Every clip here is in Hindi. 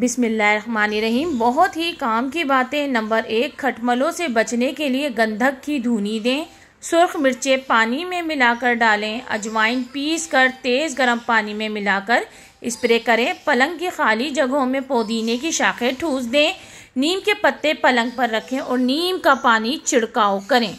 बिसमीम बहुत ही काम की बातें नंबर एक खटमलों से बचने के लिए गंधक की धुनी दें सुर्ख मिर्चें पानी में मिलाकर डालें अजवाइन पीस कर तेज़ गर्म पानी में मिलाकर स्प्रे करें पलंग की खाली जगहों में पुदीने की शाखें ठूस दें नीम के पत्ते पलंग पर रखें और नीम का पानी छिड़काव करें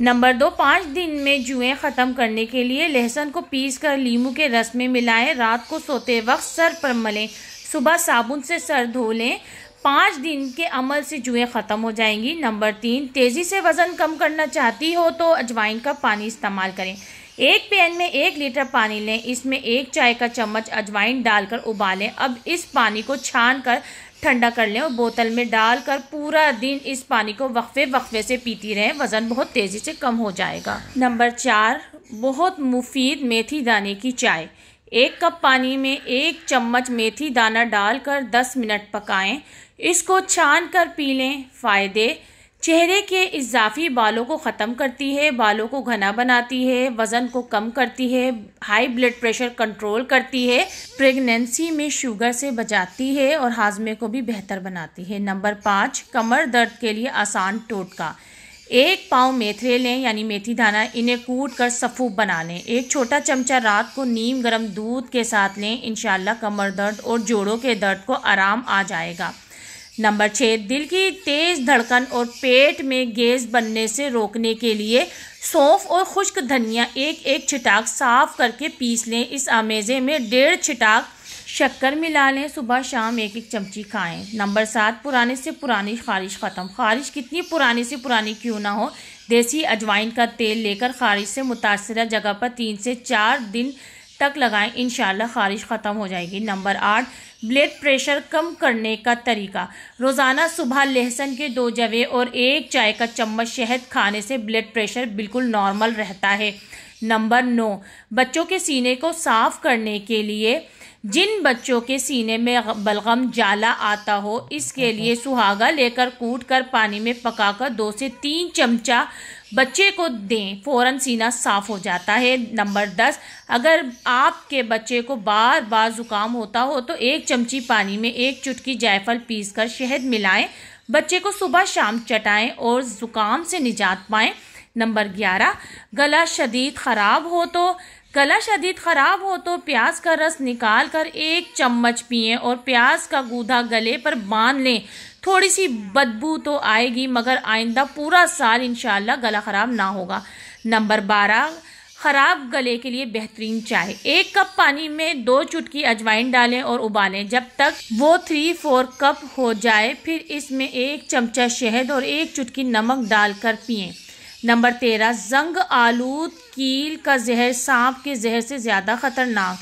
नंबर दो पाँच दिन में जुएँ ख़त्म करने के लिए लहसुन को पीस कर लीमू के रस में मिलाएं रात को सोते वक्त सर पर मलें सुबह साबुन से सर धो लें पाँच दिन के अमल से जुएँ ख़त्म हो जाएंगी नंबर तीन तेज़ी से वज़न कम करना चाहती हो तो अजवाइन का पानी इस्तेमाल करें एक पैन में एक लीटर पानी लें इसमें एक चाय का चम्मच अजवाइन डालकर उबालें अब इस पानी को छान कर ठंडा कर लें और बोतल में डाल कर पूरा दिन इस पानी को वक्फे वक्फे से पीती रहें वज़न बहुत तेज़ी से कम हो जाएगा नंबर चार बहुत मुफीद मेथी दाने की चाय एक कप पानी में एक चम्मच मेथी दाना डालकर 10 मिनट पकाएं इसको छान कर पी लें फ़ायदे चेहरे के इजाफी बालों को ख़त्म करती है बालों को घना बनाती है वज़न को कम करती है हाई ब्लड प्रेशर कंट्रोल करती है प्रेगनेंसी में शुगर से बचाती है और हाजमे को भी बेहतर बनाती है नंबर पाँच कमर दर्द के लिए आसान टोटका एक पाव मेथरे लें यानी मेथी दाना इन्हें कूट कर सफ़ूप बना लें एक छोटा चमचा रात को नीम गर्म दूध के साथ लें इन कमर दर्द और जोड़ों के दर्द को आराम आ जाएगा नंबर छः दिल की तेज़ धड़कन और पेट में गैस बनने से रोकने के लिए सौंफ और खुश्क धनिया एक एक छिटाक साफ करके पीस लें इस आमेज़े में डेढ़ छिटाक शक्कर मिला लें सुबह शाम एक एक चमची खाएं नंबर सात पुराने से पुरानी खारिश ख़त्म खारिश कितनी पुरानी से पुरानी क्यों ना हो देसी अजवाइन का तेल लेकर खारिश से मुतासर जगह पर तीन से चार दिन तक लगाएं इन खारिश ख़त्म हो जाएगी नंबर आठ ब्लड प्रेशर कम करने का तरीका रोज़ाना सुबह लहसुन के दो जवे और एक चाय का चम्मच शहद खाने से ब्लड प्रेशर बिल्कुल नॉर्मल रहता है नंबर नौ बच्चों के सीने को साफ़ करने के लिए जिन बच्चों के सीने में बलगम जाला आता हो इसके लिए सुहागा लेकर कूट कर पानी में पकाकर दो से तीन चमचा बच्चे को दें फ़ौरन सीना साफ़ हो जाता है नंबर दस अगर आपके बच्चे को बार बार ज़ुकाम होता हो तो एक चमची पानी में एक चुटकी जायफल पीस कर शहद मिलाएं बच्चे को सुबह शाम चटाएं और ज़ुकाम से निजात पाएं नंबर ग्यारह गला शदीद ख़राब हो तो गला शदीद ख़राब हो तो प्याज का रस निकाल कर एक चम्मच पिए और प्याज का गूदा गले पर बांध लें थोड़ी सी बदबू तो आएगी मगर आइंदा पूरा साल इन गला ख़राब ना होगा नंबर बारह ख़राब गले के लिए बेहतरीन चाय एक कप पानी में दो चुटकी अजवाइन डालें और उबालें जब तक वो थ्री फोर कप हो जाए फिर इसमें एक चमचा शहद और एक चुटकी नमक डालकर पिएं नंबर तेरह जंग आलूद कील का जहर सांप के जहर से ज़्यादा ख़तरनाक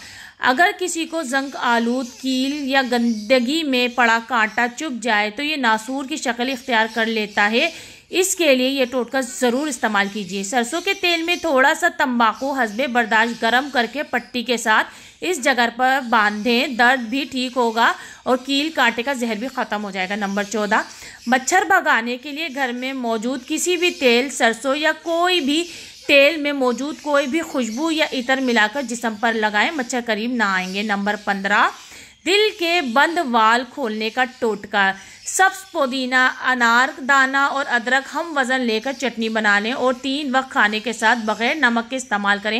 अगर किसी को जंग आलूद कील या गंदगी में पड़ा कांटा चुभ जाए तो ये नासूर की शक्ल इख्तियार कर लेता है इसके लिए ये टोटका ज़रूर इस्तेमाल कीजिए सरसों के तेल में थोड़ा सा तंबाकू हसबे बर्दाश्त गर्म करके पट्टी के साथ इस जगह पर बांधें दर्द भी ठीक होगा और कील कांटे का जहर भी ख़त्म हो जाएगा नंबर चौदह मच्छर भगाने के लिए घर में मौजूद किसी भी तेल सरसों या कोई भी तेल में मौजूद कोई भी खुशबू या इतर मिलाकर जिसम पर लगाएं मच्छर करीब ना आएंगे नंबर पंद्रह दिल के बंद वाल खोलने का टोटका सब्स पुदीना अनार दाना और अदरक हम वज़न लेकर चटनी बना लें और तीन वक्त खाने के साथ बग़ैर नमक के इस्तेमाल करें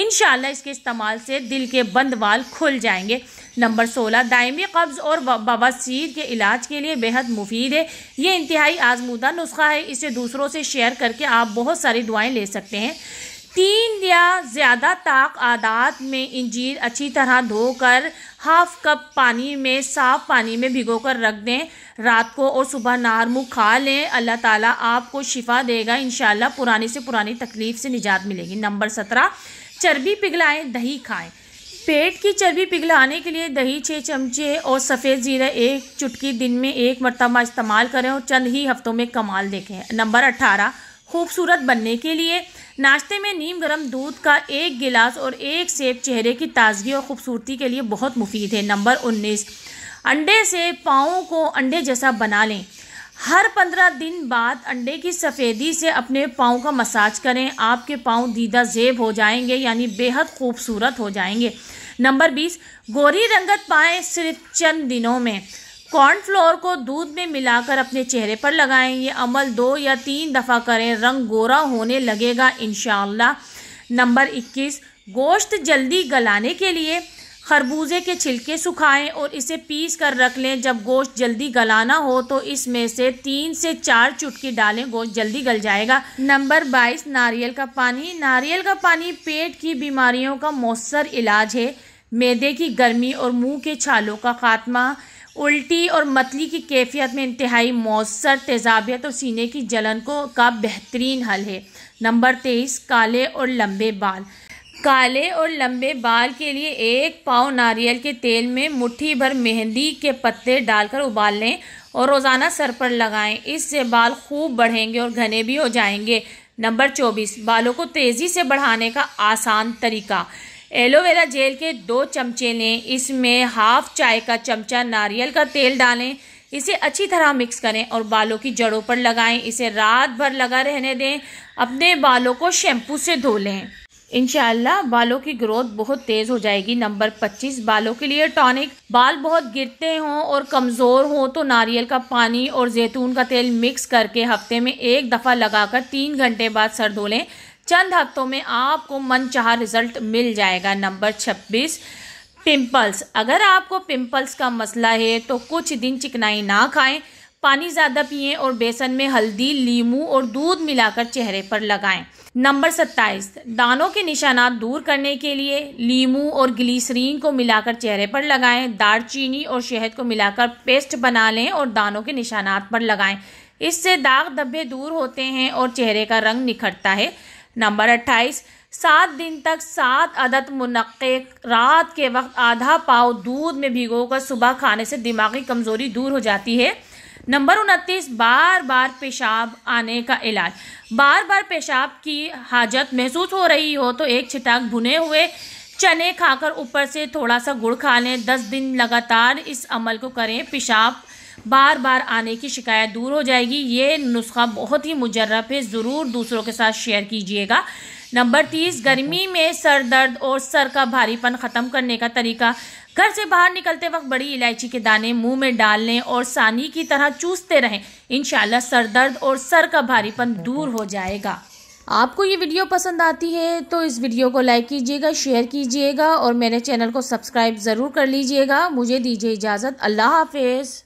इन इसके इस्तेमाल से दिल के बंद वाल खुल जाएंगे नंबर सोलह दायमी कब्ज़ और बवासीर के इलाज के लिए बेहद मुफीद है ये इंतहाई आजमूदा नुस्खा है इसे दूसरों से शेयर करके आप बहुत सारी दुआएँ ले सकते हैं तीन या ज़्यादा ताक आदात में इंजीर अच्छी तरह धोकर हाफ कप पानी में साफ़ पानी में भिगो कर रख दें रात को और सुबह नार मुँह खा लें अल्लाह ताला आपको शिफा देगा इन पुरानी से पुरानी तकलीफ़ से निजात मिलेगी नंबर सत्रह चर्बी पिघलाएं दही खाएं पेट की चर्बी पिघलाने के लिए दही छः चमचे और सफ़ेद ज़ीरा एक चुटकी दिन में एक मरतबा इस्तेमाल करें और चंद ही हफ्तों में कमाल देखें नंबर अट्ठारह खूबसूरत बनने के लिए नाश्ते में नीम गर्म दूध का एक गिलास और एक सेब चेहरे की ताजगी और खूबसूरती के लिए बहुत मुफीद है नंबर उन्नीस अंडे से पाँव को अंडे जैसा बना लें हर पंद्रह दिन बाद अंडे की सफ़ेदी से अपने पाँव का मसाज करें आपके पाँव दीदा जेब हो जाएंगे यानी बेहद खूबसूरत हो जाएंगे नंबर बीस गोरी रंगत पाएँ सिर्फ चंद दिनों में कॉर्नफ्लोर को दूध में मिलाकर अपने चेहरे पर लगाएं ये अमल दो या तीन दफ़ा करें रंग गोरा होने लगेगा इन नंबर इक्कीस गोश्त जल्दी गलाने के लिए खरबूजे के छिलके सुखाएं और इसे पीस कर रख लें जब गोश्त जल्दी गलाना हो तो इसमें से तीन से चार चुटकी डालें गोश्त जल्दी गल जाएगा नंबर बाईस नारियल का पानी नारियल का पानी पेट की बीमारियों का मौसर इलाज है मैदे की गर्मी और मुँह के छालों का खात्मा उल्टी और मतली की कैफियत में इंतहाई मौसर तेजाबियत और सीने की जलन को का बेहतरीन हल है नंबर तेईस काले और लंबे बाल काले और लंबे बाल के लिए एक पाव नारियल के तेल में मुट्ठी भर मेहंदी के पत्ते डालकर उबाल लें और रोज़ाना सर पर लगाएं इससे बाल खूब बढ़ेंगे और घने भी हो जाएंगे नंबर चौबीस बालों को तेज़ी से बढ़ाने का आसान तरीका एलोवेरा जेल के दो चमचे लें इसमें हाफ चाय का चमचा नारियल का तेल डालें इसे अच्छी तरह मिक्स करें और बालों की जड़ों पर लगाएं इसे रात भर लगा रहने दें अपने बालों को शैम्पू से धो लें इनशाला बालों की ग्रोथ बहुत तेज़ हो जाएगी नंबर 25 बालों के लिए टॉनिक बाल बहुत गिरते हों और कमज़ोर हों तो नारियल का पानी और जैतून का तेल मिक्स करके हफ्ते में एक दफ़ा लगाकर तीन घंटे बाद सर धो लें चंद हफ्तों में आपको मनचाहा रिजल्ट मिल जाएगा नंबर छब्बीस पिंपल्स अगर आपको पिंपल्स का मसला है तो कुछ दिन चिकनाई ना खाएं पानी ज़्यादा पिए और बेसन में हल्दी लीमू और दूध मिलाकर चेहरे पर लगाएं नंबर सत्ताईस दानों के निशानात दूर करने के लिए लीमू और ग्लीसरीन को मिलाकर चेहरे पर लगाएं दारचीनी और शहद को मिलाकर पेस्ट बना लें और दानों के निशानात पर लगाएं इससे दाग धब्बे दूर होते हैं और चेहरे का रंग निखरता है नंबर अट्ठाईस सात दिन तक सात अदद मुनक़ रात के वक्त आधा पाव दूध में भिगोकर सुबह खाने से दिमागी कमज़ोरी दूर हो जाती है नंबर उनतीस बार बार पेशाब आने का इलाज बार बार पेशाब की हाजत महसूस हो रही हो तो एक छिटाक भुने हुए चने खाकर ऊपर से थोड़ा सा गुड़ खा लें दस दिन लगातार इस अमल को करें पेशाब बार बार आने की शिकायत दूर हो जाएगी ये नुस्खा बहुत ही मुजरब है ज़रूर दूसरों के साथ शेयर कीजिएगा नंबर तीस गर्मी में सर दर्द और सर का भारीपन ख़त्म करने का तरीका घर से बाहर निकलते वक्त बड़ी इलायची के दाने मुंह में डाल लें और सानी की तरह चूसते रहें इन सर दर्द और सर का भारीपन दूर हो जाएगा आपको ये वीडियो पसंद आती है तो इस वीडियो को लाइक कीजिएगा शेयर कीजिएगा और मेरे चैनल को सब्सक्राइब ज़रूर कर लीजिएगा मुझे दीजिए इजाज़त अल्लाह हाफिज़